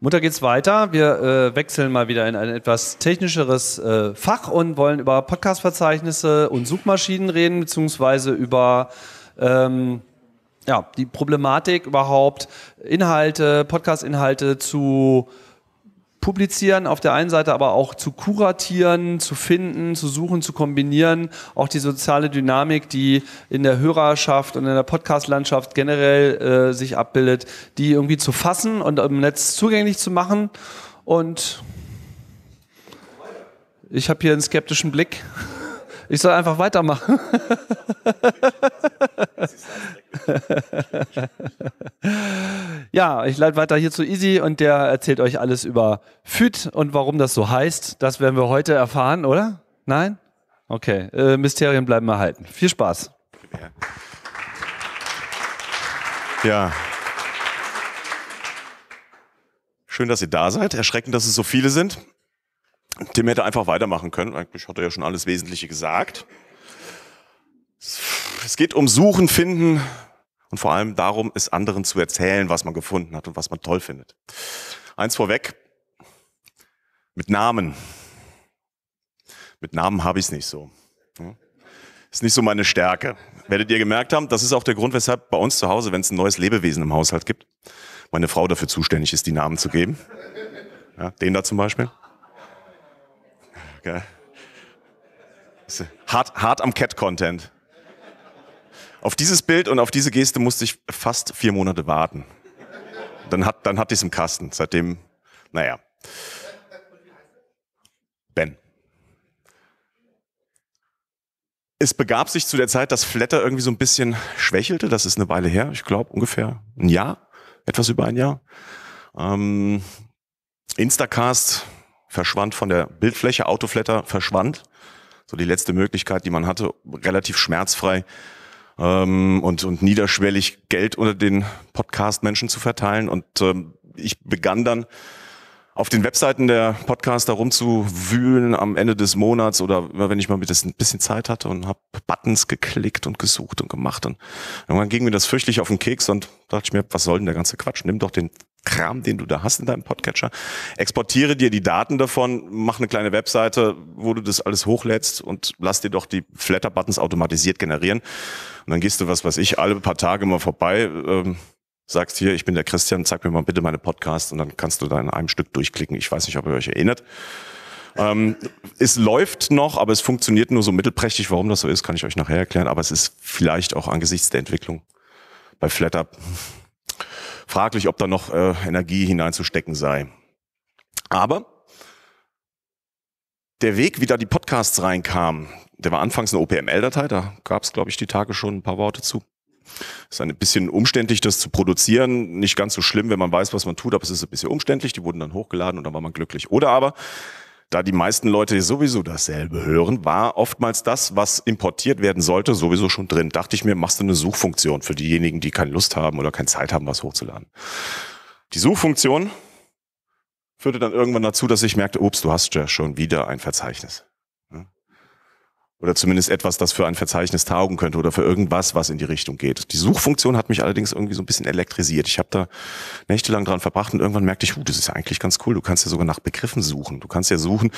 Montag geht's weiter. Wir äh, wechseln mal wieder in ein etwas technischeres äh, Fach und wollen über Podcast-Verzeichnisse und Suchmaschinen reden, beziehungsweise über ähm, ja, die Problematik überhaupt, Inhalte, Podcast-Inhalte zu äh, publizieren, auf der einen Seite aber auch zu kuratieren, zu finden, zu suchen, zu kombinieren, auch die soziale Dynamik, die in der Hörerschaft und in der Podcast-Landschaft generell äh, sich abbildet, die irgendwie zu fassen und im Netz zugänglich zu machen. Und ich habe hier einen skeptischen Blick. Ich soll einfach weitermachen. ja, ich leite weiter hier zu Easy und der erzählt euch alles über FÜD und warum das so heißt. Das werden wir heute erfahren, oder? Nein? Okay, äh, Mysterien bleiben erhalten. Viel Spaß. Ja. Schön, dass ihr da seid. Erschreckend, dass es so viele sind. Tim hätte einfach weitermachen können. Eigentlich hat er ja schon alles Wesentliche gesagt. Es geht um Suchen, Finden, und vor allem darum, es anderen zu erzählen, was man gefunden hat und was man toll findet. Eins vorweg, mit Namen. Mit Namen habe ich es nicht so. Hm? Ist nicht so meine Stärke. Werdet ihr gemerkt haben, das ist auch der Grund, weshalb bei uns zu Hause, wenn es ein neues Lebewesen im Haushalt gibt, meine Frau dafür zuständig ist, die Namen zu geben. Ja, den da zum Beispiel. Okay. Hart, hart am Cat-Content. Auf dieses Bild und auf diese Geste musste ich fast vier Monate warten. Dann, hat, dann hatte ich es im Kasten. Seitdem, naja. Ben. Es begab sich zu der Zeit, dass Flatter irgendwie so ein bisschen schwächelte. Das ist eine Weile her, ich glaube ungefähr ein Jahr, etwas über ein Jahr. Ähm, Instacast verschwand von der Bildfläche, Autoflatter verschwand. So die letzte Möglichkeit, die man hatte, relativ schmerzfrei ähm, und, und niederschwellig Geld unter den Podcast-Menschen zu verteilen. Und ähm, ich begann dann auf den Webseiten der Podcaster rumzuwühlen am Ende des Monats oder wenn ich mal ein bisschen Zeit hatte und habe Buttons geklickt und gesucht und gemacht und irgendwann ging mir das fürchtlich auf den Keks und dachte ich mir, was soll denn der ganze Quatsch? Nimm doch den Kram, den du da hast in deinem Podcatcher, exportiere dir die Daten davon, mach eine kleine Webseite, wo du das alles hochlädst und lass dir doch die Flatter-Buttons automatisiert generieren. Und dann gehst du, was weiß ich, alle paar Tage mal vorbei, ähm, sagst hier, ich bin der Christian, zeig mir mal bitte meine Podcasts und dann kannst du da in einem Stück durchklicken. Ich weiß nicht, ob ihr euch erinnert. Ähm, es läuft noch, aber es funktioniert nur so mittelprächtig. Warum das so ist, kann ich euch nachher erklären. Aber es ist vielleicht auch angesichts der Entwicklung bei FlatUp fraglich, ob da noch äh, Energie hineinzustecken sei. Aber der Weg, wie da die Podcasts reinkamen, der war anfangs eine OPML-Datei, da gab es, glaube ich, die Tage schon ein paar Worte zu. Ist ein bisschen umständlich, das zu produzieren. Nicht ganz so schlimm, wenn man weiß, was man tut, aber es ist ein bisschen umständlich. Die wurden dann hochgeladen und dann war man glücklich. Oder aber da die meisten Leute sowieso dasselbe hören, war oftmals das, was importiert werden sollte, sowieso schon drin. Dachte ich mir, machst du eine Suchfunktion für diejenigen, die keine Lust haben oder keine Zeit haben, was hochzuladen. Die Suchfunktion führte dann irgendwann dazu, dass ich merkte, ups, du hast ja schon wieder ein Verzeichnis. Oder zumindest etwas, das für ein Verzeichnis taugen könnte oder für irgendwas, was in die Richtung geht. Die Suchfunktion hat mich allerdings irgendwie so ein bisschen elektrisiert. Ich habe da nächtelang dran verbracht und irgendwann merkte ich, uh, das ist ja eigentlich ganz cool. Du kannst ja sogar nach Begriffen suchen. Du kannst ja suchen,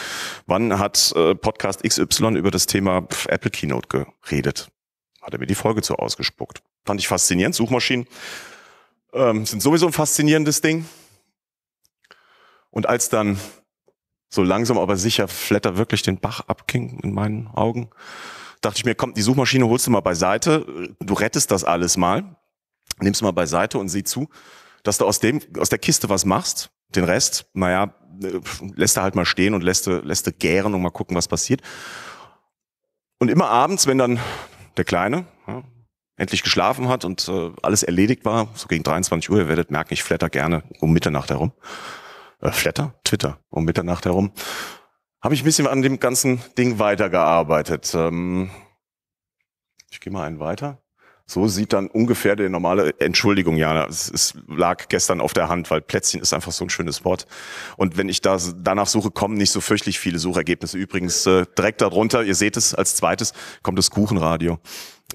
wann hat äh, Podcast XY über das Thema Apple Keynote geredet. Hat er mir die Folge zu ausgespuckt. Fand ich faszinierend. Suchmaschinen ähm, sind sowieso ein faszinierendes Ding. Und als dann so langsam aber sicher flatter wirklich den Bach abging in meinen Augen. Dachte ich mir, komm, die Suchmaschine holst du mal beiseite, du rettest das alles mal, nimmst mal beiseite und sieh zu, dass du aus dem, aus der Kiste was machst. Den Rest, naja, äh, lässt er halt mal stehen und lässt lässt er gären und mal gucken, was passiert. Und immer abends, wenn dann der Kleine ja, endlich geschlafen hat und äh, alles erledigt war, so gegen 23 Uhr, ihr werdet merken, ich flatter gerne um Mitternacht herum, äh, Flatter, Twitter, um Mitternacht herum, habe ich ein bisschen an dem ganzen Ding weitergearbeitet. Ähm, ich gehe mal einen weiter. So sieht dann ungefähr der normale, Entschuldigung, Jana, es, es, lag gestern auf der Hand, weil Plätzchen ist einfach so ein schönes Wort. Und wenn ich da danach suche, kommen nicht so fürchtlich viele Suchergebnisse. Übrigens, äh, direkt darunter, ihr seht es, als zweites kommt das Kuchenradio.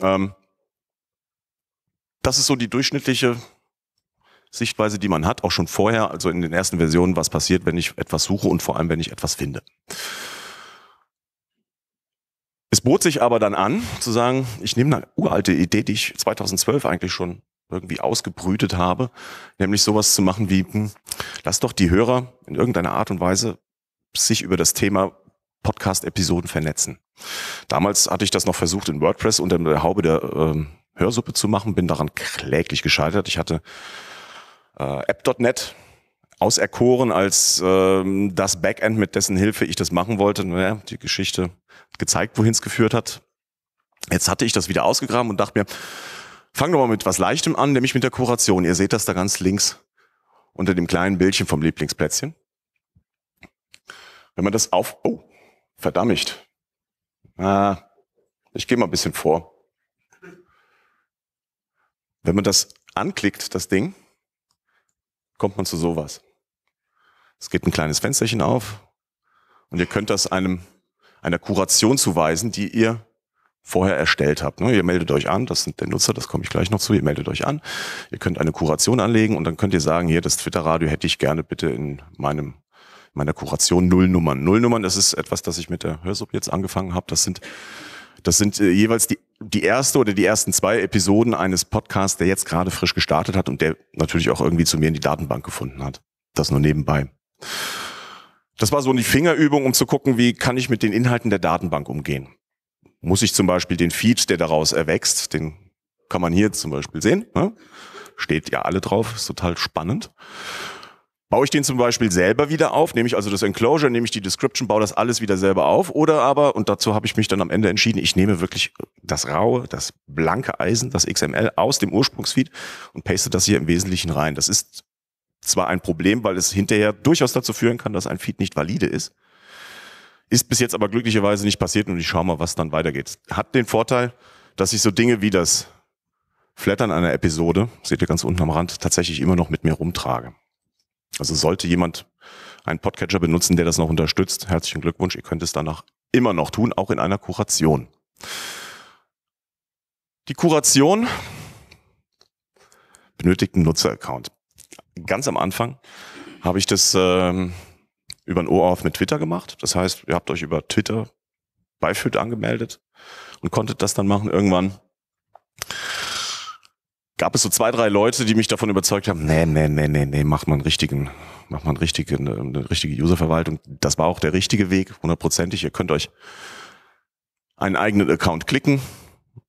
Ähm, das ist so die durchschnittliche Sichtweise, die man hat, auch schon vorher, also in den ersten Versionen, was passiert, wenn ich etwas suche und vor allem, wenn ich etwas finde. Es bot sich aber dann an, zu sagen, ich nehme eine uralte Idee, die ich 2012 eigentlich schon irgendwie ausgebrütet habe, nämlich sowas zu machen wie, hm, lass doch die Hörer in irgendeiner Art und Weise sich über das Thema Podcast-Episoden vernetzen. Damals hatte ich das noch versucht in WordPress unter der Haube der äh, Hörsuppe zu machen, bin daran kläglich gescheitert. Ich hatte äh, App.net auserkoren als ähm, das Backend, mit dessen Hilfe ich das machen wollte. Naja, die Geschichte gezeigt, wohin es geführt hat. Jetzt hatte ich das wieder ausgegraben und dachte mir, fang doch mal mit was Leichtem an, nämlich mit der Kuration. Ihr seht das da ganz links unter dem kleinen Bildchen vom Lieblingsplätzchen. Wenn man das auf... Oh, verdammt. Ah, ich gehe mal ein bisschen vor. Wenn man das anklickt, das Ding, kommt man zu sowas. Es geht ein kleines Fensterchen auf und ihr könnt das einem, einer Kuration zuweisen, die ihr vorher erstellt habt. Ne? Ihr meldet euch an, das sind der Nutzer, das komme ich gleich noch zu, ihr meldet euch an, ihr könnt eine Kuration anlegen und dann könnt ihr sagen, hier, das Twitter-Radio hätte ich gerne bitte in meinem meiner Kuration Nullnummern. Nullnummern, das ist etwas, das ich mit der Hörsub jetzt angefangen habe. Das sind das sind äh, jeweils die, die erste oder die ersten zwei Episoden eines Podcasts, der jetzt gerade frisch gestartet hat und der natürlich auch irgendwie zu mir in die Datenbank gefunden hat. Das nur nebenbei. Das war so eine Fingerübung, um zu gucken, wie kann ich mit den Inhalten der Datenbank umgehen. Muss ich zum Beispiel den Feed, der daraus erwächst, den kann man hier zum Beispiel sehen, ne? steht ja alle drauf, ist total spannend. Baue ich den zum Beispiel selber wieder auf, nehme ich also das Enclosure, nehme ich die Description, baue das alles wieder selber auf oder aber, und dazu habe ich mich dann am Ende entschieden, ich nehme wirklich das raue, das blanke Eisen, das XML aus dem Ursprungsfeed und paste das hier im Wesentlichen rein. Das ist zwar ein Problem, weil es hinterher durchaus dazu führen kann, dass ein Feed nicht valide ist. Ist bis jetzt aber glücklicherweise nicht passiert und ich schaue mal, was dann weitergeht. Hat den Vorteil, dass ich so Dinge wie das Flattern einer Episode, seht ihr ganz unten am Rand, tatsächlich immer noch mit mir rumtrage. Also sollte jemand einen Podcatcher benutzen, der das noch unterstützt, herzlichen Glückwunsch, ihr könnt es danach immer noch tun, auch in einer Kuration. Die Kuration benötigt einen Nutzeraccount. Ganz am Anfang habe ich das ähm, über ein OAuth mit Twitter gemacht. Das heißt, ihr habt euch über Twitter bei Füt angemeldet und konntet das dann machen irgendwann gab es so zwei, drei Leute, die mich davon überzeugt haben, nee, nee, nee, nee, nee, macht man einen richtigen, macht man einen richtigen, eine richtige Userverwaltung. Das war auch der richtige Weg, hundertprozentig. Ihr könnt euch einen eigenen Account klicken.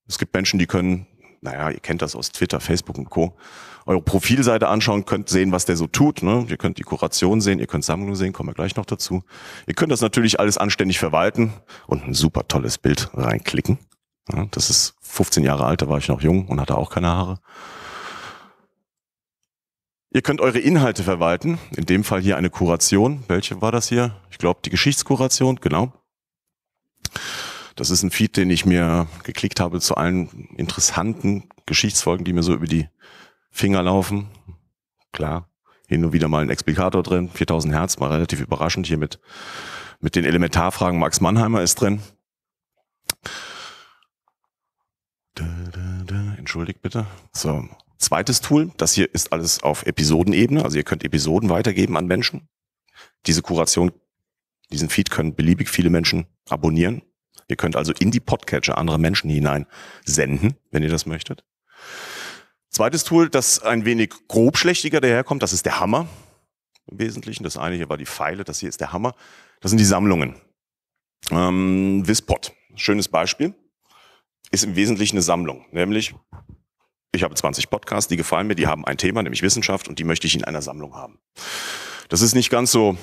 Es gibt Menschen, die können, naja, ihr kennt das aus Twitter, Facebook und Co., eure Profilseite anschauen, könnt sehen, was der so tut. Ne? Ihr könnt die Kuration sehen, ihr könnt Sammlung sehen, kommen wir gleich noch dazu. Ihr könnt das natürlich alles anständig verwalten und ein super tolles Bild reinklicken. Ja, das ist 15 Jahre alt, da war ich noch jung und hatte auch keine Haare. Ihr könnt eure Inhalte verwalten, in dem Fall hier eine Kuration. Welche war das hier? Ich glaube, die Geschichtskuration, genau. Das ist ein Feed, den ich mir geklickt habe zu allen interessanten Geschichtsfolgen, die mir so über die Finger laufen. Klar, hin und wieder mal ein Explikator drin, 4000 Hertz, mal relativ überraschend hier mit, mit den Elementarfragen. Max Mannheimer ist drin. Entschuldigt bitte. So. Zweites Tool. Das hier ist alles auf Episodenebene. Also ihr könnt Episoden weitergeben an Menschen. Diese Kuration, diesen Feed können beliebig viele Menschen abonnieren. Ihr könnt also in die Podcatcher andere Menschen hinein senden, wenn ihr das möchtet. Zweites Tool, das ein wenig grobschlächtiger daherkommt, das ist der Hammer im Wesentlichen. Das eine hier war die Pfeile, das hier ist der Hammer. Das sind die Sammlungen. Ähm, Wispod, schönes Beispiel ist im Wesentlichen eine Sammlung, nämlich ich habe 20 Podcasts, die gefallen mir, die haben ein Thema, nämlich Wissenschaft, und die möchte ich in einer Sammlung haben. Das ist nicht ganz so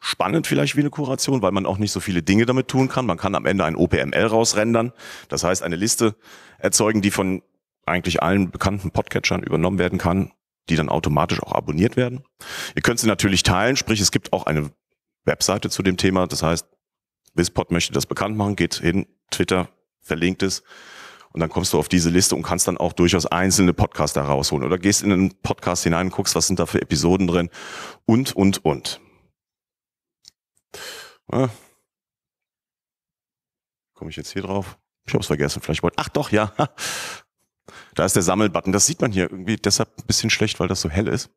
spannend vielleicht wie eine Kuration, weil man auch nicht so viele Dinge damit tun kann. Man kann am Ende ein OPML rausrendern, das heißt eine Liste erzeugen, die von eigentlich allen bekannten Podcatchern übernommen werden kann, die dann automatisch auch abonniert werden. Ihr könnt sie natürlich teilen, sprich es gibt auch eine Webseite zu dem Thema, das heißt Wispod möchte das bekannt machen, geht hin, Twitter, verlinkt ist. Und dann kommst du auf diese Liste und kannst dann auch durchaus einzelne Podcasts da rausholen oder gehst in einen Podcast hinein und guckst, was sind da für Episoden drin und, und, und. Ja. Ah. Komme ich jetzt hier drauf? Ich habe es vergessen, vielleicht wollte. Ach doch, ja. Da ist der Sammelbutton. Das sieht man hier irgendwie deshalb ein bisschen schlecht, weil das so hell ist.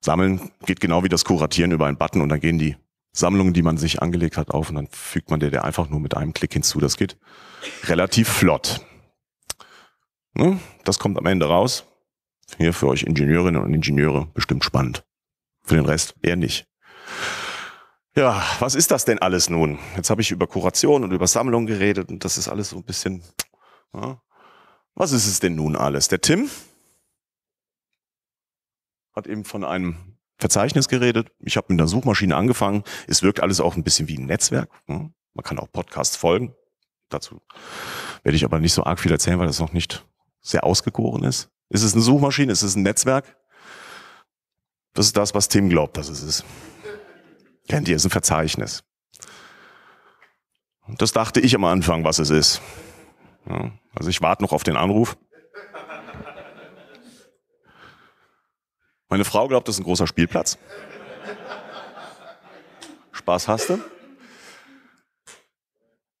Sammeln geht genau wie das Kuratieren über einen Button und dann gehen die Sammlung, die man sich angelegt hat, auf und dann fügt man der, der einfach nur mit einem Klick hinzu. Das geht relativ flott. Ne? Das kommt am Ende raus. Hier für euch Ingenieurinnen und Ingenieure bestimmt spannend. Für den Rest eher nicht. Ja, was ist das denn alles nun? Jetzt habe ich über Kuration und über Sammlung geredet und das ist alles so ein bisschen. Ja. Was ist es denn nun alles? Der Tim hat eben von einem Verzeichnis geredet, ich habe mit einer Suchmaschine angefangen. Es wirkt alles auch ein bisschen wie ein Netzwerk. Ne? Man kann auch Podcasts folgen. Dazu werde ich aber nicht so arg viel erzählen, weil das noch nicht sehr ausgegoren ist. Ist es eine Suchmaschine? Ist es ein Netzwerk? Das ist das, was Tim glaubt, dass es ist. Kennt ihr, es ist ein Verzeichnis. das dachte ich am Anfang, was es ist. also ich warte noch auf den Anruf. Meine Frau glaubt, das ist ein großer Spielplatz. Spaß hast du?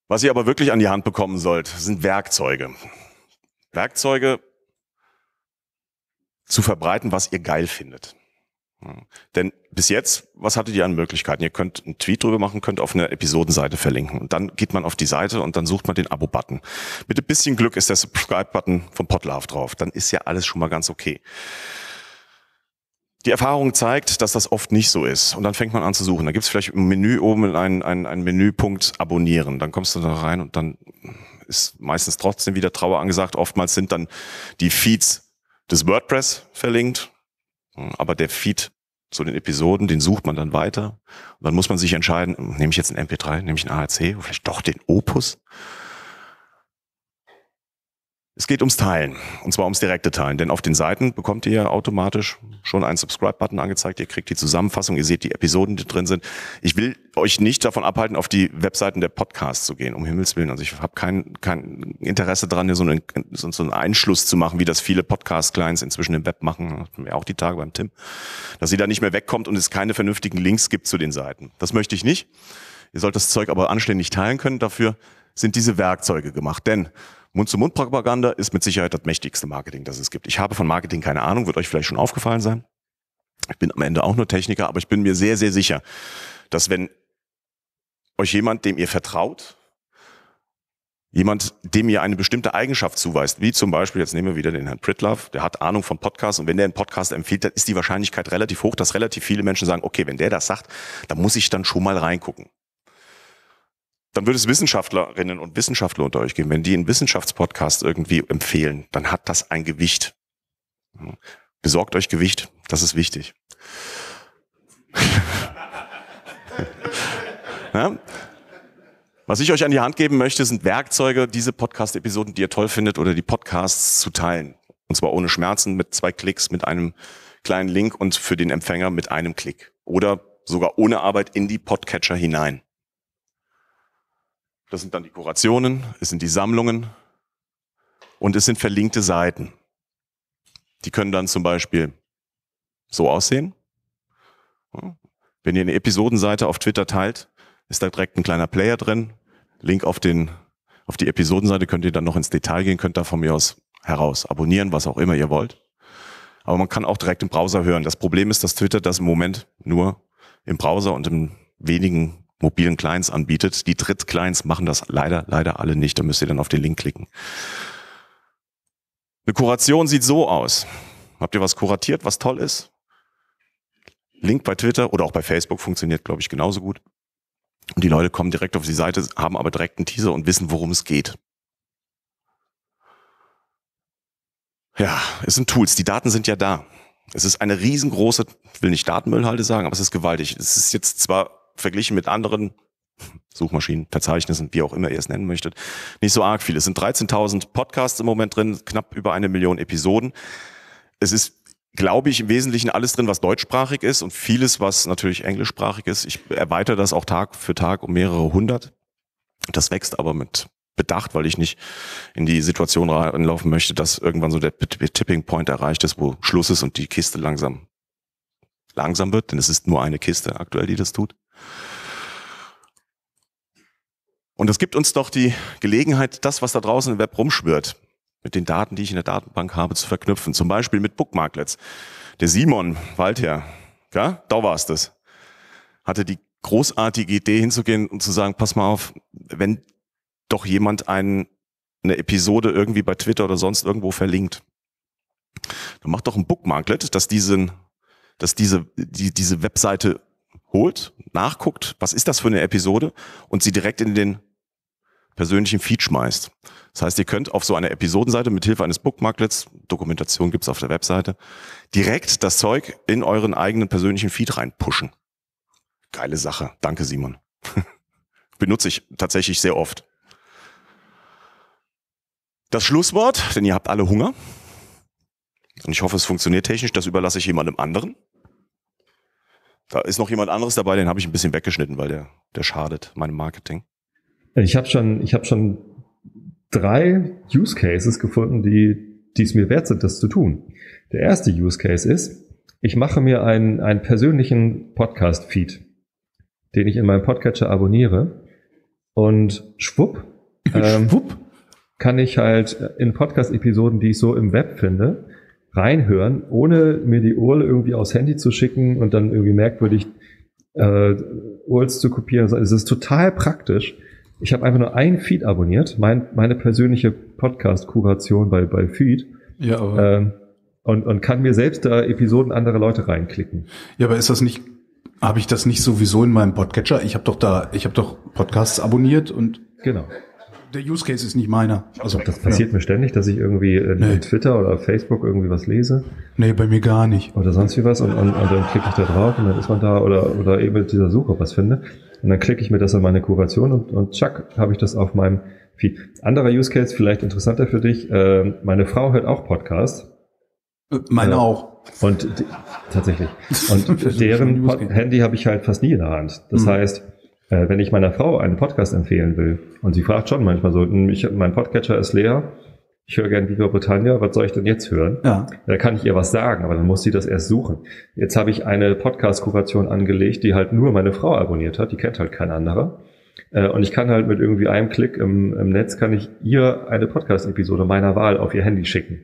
Was ihr aber wirklich an die Hand bekommen sollt, sind Werkzeuge. Werkzeuge zu verbreiten, was ihr geil findet. Hm. Denn bis jetzt, was hattet ihr an Möglichkeiten? Ihr könnt einen Tweet drüber machen, könnt auf eine Episodenseite verlinken. Und dann geht man auf die Seite und dann sucht man den Abo-Button. Mit ein bisschen Glück ist der Subscribe-Button vom Podlove drauf. Dann ist ja alles schon mal ganz okay. Die Erfahrung zeigt, dass das oft nicht so ist. Und dann fängt man an zu suchen. Da gibt es vielleicht im Menü oben einen, einen, einen Menüpunkt Abonnieren. Dann kommst du da rein und dann ist meistens trotzdem wieder Trauer angesagt. Oftmals sind dann die Feeds des WordPress verlinkt. Aber der Feed zu den Episoden, den sucht man dann weiter. Und dann muss man sich entscheiden, nehme ich jetzt einen MP3, nehme ich einen ARC, vielleicht doch den Opus. Es geht ums Teilen. Und zwar ums direkte Teilen. Denn auf den Seiten bekommt ihr automatisch schon einen Subscribe-Button angezeigt. Ihr kriegt die Zusammenfassung. Ihr seht die Episoden, die drin sind. Ich will euch nicht davon abhalten, auf die Webseiten der Podcasts zu gehen. Um Himmels Willen. Also ich habe kein, kein Interesse daran, hier so einen, so einen Einschluss zu machen, wie das viele Podcast-Clients inzwischen im Web machen. Ja, auch die Tage beim Tim. Dass ihr da nicht mehr wegkommt und es keine vernünftigen Links gibt zu den Seiten. Das möchte ich nicht. Ihr sollt das Zeug aber anständig teilen können. Dafür sind diese Werkzeuge gemacht. Denn Mund-zu-Mund-Propaganda ist mit Sicherheit das mächtigste Marketing, das es gibt. Ich habe von Marketing keine Ahnung, wird euch vielleicht schon aufgefallen sein. Ich bin am Ende auch nur Techniker, aber ich bin mir sehr, sehr sicher, dass wenn euch jemand, dem ihr vertraut, jemand, dem ihr eine bestimmte Eigenschaft zuweist, wie zum Beispiel, jetzt nehmen wir wieder den Herrn Pritlove, der hat Ahnung von Podcasts und wenn der einen Podcast empfiehlt, dann ist die Wahrscheinlichkeit relativ hoch, dass relativ viele Menschen sagen, okay, wenn der das sagt, dann muss ich dann schon mal reingucken dann würde es Wissenschaftlerinnen und Wissenschaftler unter euch geben. Wenn die einen Wissenschaftspodcast irgendwie empfehlen, dann hat das ein Gewicht. Besorgt euch Gewicht, das ist wichtig. ja? Was ich euch an die Hand geben möchte, sind Werkzeuge, diese Podcast-Episoden, die ihr toll findet oder die Podcasts zu teilen. Und zwar ohne Schmerzen, mit zwei Klicks, mit einem kleinen Link und für den Empfänger mit einem Klick. Oder sogar ohne Arbeit in die Podcatcher hinein. Das sind dann die Kurationen, es sind die Sammlungen und es sind verlinkte Seiten. Die können dann zum Beispiel so aussehen. Wenn ihr eine Episodenseite auf Twitter teilt, ist da direkt ein kleiner Player drin. Link auf, den, auf die Episodenseite könnt ihr dann noch ins Detail gehen, könnt da von mir aus heraus abonnieren, was auch immer ihr wollt. Aber man kann auch direkt im Browser hören. Das Problem ist, dass Twitter das im Moment nur im Browser und in wenigen mobilen Clients anbietet. Die Drittclients machen das leider, leider alle nicht. Da müsst ihr dann auf den Link klicken. Eine Kuration sieht so aus. Habt ihr was kuratiert, was toll ist? Link bei Twitter oder auch bei Facebook funktioniert, glaube ich, genauso gut. Und die Leute kommen direkt auf die Seite, haben aber direkt einen Teaser und wissen, worum es geht. Ja, es sind Tools. Die Daten sind ja da. Es ist eine riesengroße, will nicht Datenmüllhalde sagen, aber es ist gewaltig. Es ist jetzt zwar verglichen mit anderen Suchmaschinen, Verzeichnissen, wie auch immer ihr es nennen möchtet, nicht so arg viel. Es sind 13.000 Podcasts im Moment drin, knapp über eine Million Episoden. Es ist glaube ich, im Wesentlichen alles drin, was deutschsprachig ist und vieles, was natürlich englischsprachig ist. Ich erweitere das auch Tag für Tag um mehrere hundert. Das wächst aber mit bedacht, weil ich nicht in die Situation reinlaufen möchte, dass irgendwann so der Tipping Point erreicht ist, wo Schluss ist und die Kiste langsam langsam wird, denn es ist nur eine Kiste aktuell, die das tut. Und es gibt uns doch die Gelegenheit, das, was da draußen im Web rumschwirrt, mit den Daten, die ich in der Datenbank habe, zu verknüpfen. Zum Beispiel mit Bookmarklets. Der Simon Waldherr, ja, da war es das, hatte die großartige Idee hinzugehen und zu sagen, pass mal auf, wenn doch jemand einen, eine Episode irgendwie bei Twitter oder sonst irgendwo verlinkt, dann mach doch ein Bookmarklet, dass diesen dass diese, die, diese Webseite holt, nachguckt, was ist das für eine Episode und sie direkt in den persönlichen Feed schmeißt. Das heißt, ihr könnt auf so einer Episodenseite mit Hilfe eines Bookmarklets, Dokumentation gibt's auf der Webseite, direkt das Zeug in euren eigenen persönlichen Feed reinpushen. Geile Sache. Danke, Simon. Benutze ich tatsächlich sehr oft. Das Schlusswort, denn ihr habt alle Hunger. Und ich hoffe, es funktioniert technisch, das überlasse ich jemandem anderen. Da ist noch jemand anderes dabei, den habe ich ein bisschen weggeschnitten, weil der, der schadet meinem Marketing. Ich habe schon, ich habe schon drei Use Cases gefunden, die, die es mir wert sind, das zu tun. Der erste Use Case ist, ich mache mir einen, einen persönlichen Podcast-Feed, den ich in meinem Podcatcher abonniere. Und schwupp, ähm, schwupp kann ich halt in Podcast-Episoden, die ich so im Web finde, reinhören, ohne mir die URL irgendwie aus Handy zu schicken und dann irgendwie merkwürdig äh, URLs zu kopieren. Also es ist total praktisch. Ich habe einfach nur einen Feed abonniert, mein, meine persönliche Podcast-Kuration bei, bei Feed. Ja, aber. Ähm, und, und kann mir selbst da Episoden anderer Leute reinklicken. Ja, aber ist das nicht, habe ich das nicht sowieso in meinem Podcatcher? Ich habe doch da, ich habe doch Podcasts abonniert und. Genau der Use Case ist nicht meiner. Also das passiert ja. mir ständig, dass ich irgendwie in äh, nee. Twitter oder Facebook irgendwie was lese. Nee, bei mir gar nicht. Oder sonst wie was und, und, und dann klicke ich da drauf und dann ist man da oder, oder eben mit dieser Suche was finde. Und dann klicke ich mir das an meine Kuration und, und zack, habe ich das auf meinem Feed. Anderer Use Case, vielleicht interessanter für dich, äh, meine Frau hört auch Podcasts. Äh, meine äh, auch. Und die, tatsächlich. Und deren Handy habe ich halt fast nie in der Hand. Das mhm. heißt, äh, wenn ich meiner Frau einen Podcast empfehlen will und sie fragt schon manchmal so, hm, ich, mein Podcatcher ist leer, ich höre gern Viva Britannia, was soll ich denn jetzt hören? Ja. Da kann ich ihr was sagen, aber dann muss sie das erst suchen. Jetzt habe ich eine Podcast-Kuration angelegt, die halt nur meine Frau abonniert hat, die kennt halt kein anderer. Äh, und ich kann halt mit irgendwie einem Klick im, im Netz, kann ich ihr eine Podcast-Episode meiner Wahl auf ihr Handy schicken.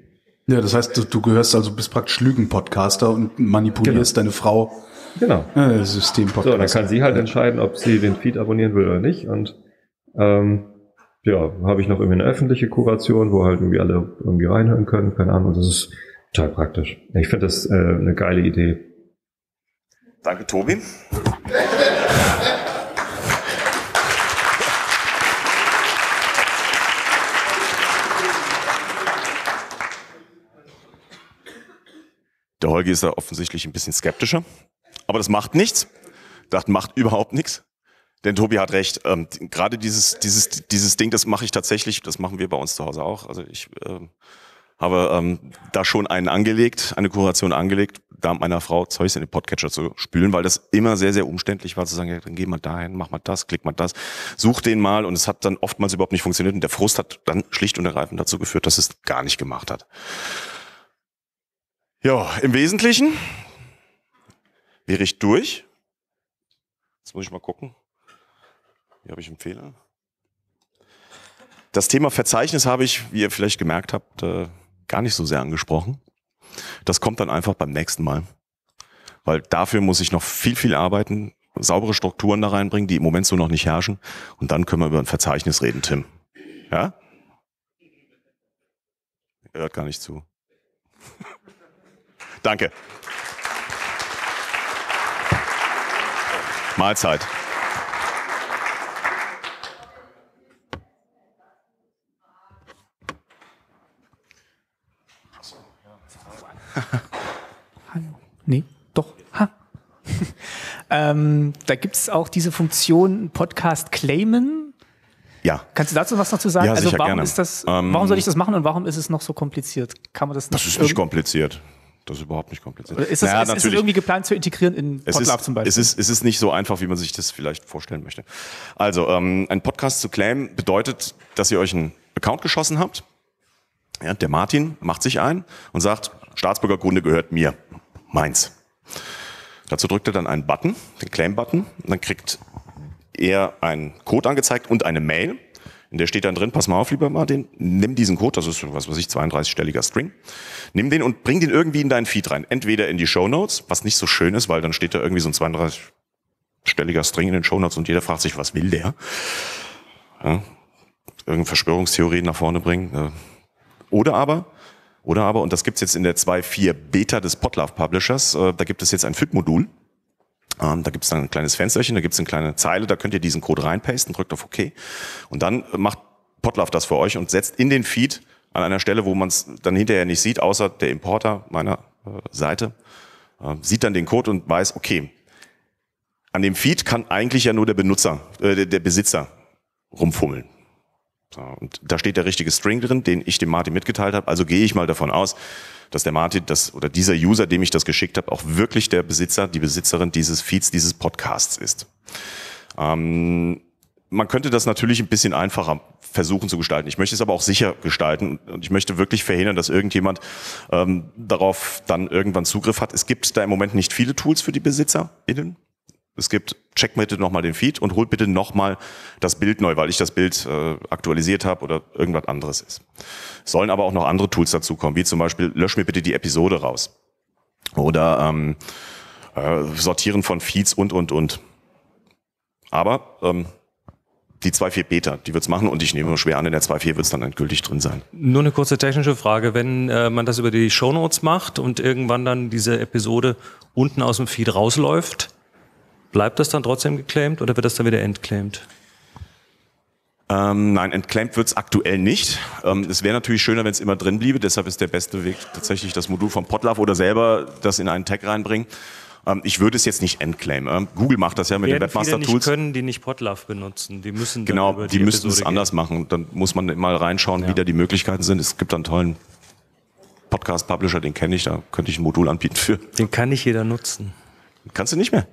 Ja, das heißt, du, du gehörst also, bis praktisch Lügen-Podcaster und manipulierst genau. deine Frau. Genau. Äh, System-Podcaster. So, dann kann sie halt entscheiden, ob sie den Feed abonnieren will oder nicht. Und ähm, ja, habe ich noch irgendwie eine öffentliche Kuration, wo halt irgendwie alle irgendwie reinhören können, keine Ahnung. Das ist total praktisch. Ich finde das äh, eine geile Idee. Danke, Tobi. Der Holgi ist da offensichtlich ein bisschen skeptischer. Aber das macht nichts. Das macht überhaupt nichts. Denn Tobi hat recht. Ähm, Gerade dieses, dieses, dieses Ding, das mache ich tatsächlich, das machen wir bei uns zu Hause auch. Also ich ähm, habe ähm, da schon einen angelegt, eine Kuration angelegt, da meiner Frau Zeugs in den Podcatcher zu spülen, weil das immer sehr, sehr umständlich war, zu sagen, ja, dann geh mal dahin, mach mal das, klick mal das, such den mal. Und es hat dann oftmals überhaupt nicht funktioniert. Und der Frust hat dann schlicht und ergreifend dazu geführt, dass es gar nicht gemacht hat. Ja, im Wesentlichen wäre ich durch. Jetzt muss ich mal gucken. Hier habe ich einen Fehler. Das Thema Verzeichnis habe ich, wie ihr vielleicht gemerkt habt, äh, gar nicht so sehr angesprochen. Das kommt dann einfach beim nächsten Mal. Weil dafür muss ich noch viel, viel arbeiten, saubere Strukturen da reinbringen, die im Moment so noch nicht herrschen. Und dann können wir über ein Verzeichnis reden, Tim. Ja? hört gar nicht zu. Danke. Mahlzeit. nee, doch. Ha. ähm, da gibt es auch diese Funktion Podcast claimen. Ja. Kannst du dazu was noch zu sagen? Ja, also warum gerne. ist das, ähm, warum soll ich das machen und warum ist es noch so kompliziert? Kann man das nicht? Das ist nicht kompliziert. Das ist überhaupt nicht kompliziert. Oder ist das naja, ist, ist es irgendwie geplant zu integrieren in Podlove zum Beispiel? Es ist, es ist nicht so einfach, wie man sich das vielleicht vorstellen möchte. Also, ähm, ein Podcast zu claimen bedeutet, dass ihr euch einen Account geschossen habt. Ja, der Martin macht sich ein und sagt, Staatsbürgerkunde gehört mir. Meins. Dazu drückt er dann einen Button, den Claim-Button, dann kriegt er einen Code angezeigt und eine Mail. Und der steht dann drin, pass mal auf, lieber Martin, nimm diesen Code, das ist, was weiß ich, 32-stelliger String, nimm den und bring den irgendwie in deinen Feed rein. Entweder in die Show Notes, was nicht so schön ist, weil dann steht da irgendwie so ein 32-stelliger String in den Show Notes und jeder fragt sich, was will der? Ja, irgendeine Verschwörungstheorie nach vorne bringen. Oder aber, oder aber, und das gibt es jetzt in der 2.4 Beta des Potlove Publishers, äh, da gibt es jetzt ein FIT-Modul, ähm, da gibt es dann ein kleines Fensterchen, da gibt es eine kleine Zeile, da könnt ihr diesen Code reinpasten, drückt auf OK. Und dann macht Potlauf das für euch und setzt in den Feed an einer Stelle, wo man es dann hinterher nicht sieht, außer der Importer meiner äh, Seite, äh, sieht dann den Code und weiß, okay, an dem Feed kann eigentlich ja nur der Benutzer, äh, der, der Besitzer rumfummeln. So, und da steht der richtige String drin, den ich dem Martin mitgeteilt habe. Also gehe ich mal davon aus, dass der Martin das oder dieser User, dem ich das geschickt habe, auch wirklich der Besitzer, die Besitzerin dieses Feeds, dieses Podcasts ist. Ähm, man könnte das natürlich ein bisschen einfacher versuchen zu gestalten. Ich möchte es aber auch sicher gestalten und ich möchte wirklich verhindern, dass irgendjemand ähm, darauf dann irgendwann Zugriff hat. Es gibt da im Moment nicht viele Tools für die BesitzerInnen es gibt, check bitte nochmal den Feed und holt bitte nochmal das Bild neu, weil ich das Bild äh, aktualisiert habe oder irgendwas anderes ist. Sollen aber auch noch andere Tools dazukommen, wie zum Beispiel, lösch mir bitte die Episode raus. Oder ähm, äh, Sortieren von Feeds und, und, und. Aber ähm, die 2.4 Beta, die wird's machen und ich nehme nur schwer an, in der 2.4 wird's dann endgültig drin sein. Nur eine kurze technische Frage. Wenn äh, man das über die Show Notes macht und irgendwann dann diese Episode unten aus dem Feed rausläuft, Bleibt das dann trotzdem geclaimed oder wird das dann wieder entclaimed? Ähm, nein, entclaimed wird es aktuell nicht. Ähm, es wäre natürlich schöner, wenn es immer drin bliebe. Deshalb ist der beste Weg tatsächlich das Modul von Potlove oder selber das in einen Tag reinbringen. Ähm, ich würde es jetzt nicht entclaimen. Ähm, Google macht das ja mit den Webmaster Tools. Die können die nicht Potlove benutzen. Die müssen genau, die, die müssen es anders machen. Dann muss man mal reinschauen, ja. wie da die Möglichkeiten sind. Es gibt einen tollen Podcast-Publisher, den kenne ich. Da könnte ich ein Modul anbieten für. Den kann nicht jeder nutzen. Kannst du nicht mehr.